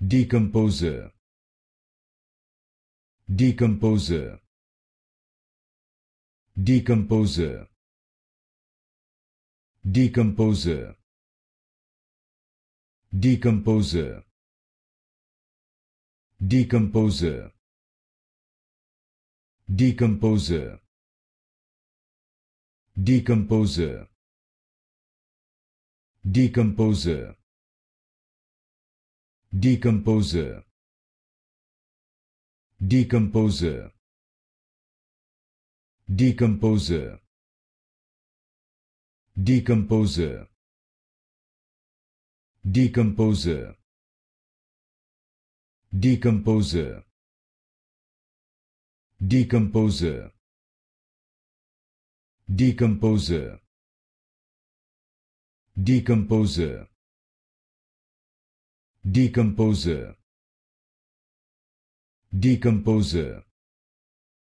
decomposer decomposer decomposer decomposer decomposer decomposer decomposer decomposer decomposer Decomposer Decomposer Decomposer Decomposer Decomposer Decomposer Decomposer Decomposer Decomposer Decomposer Decomposer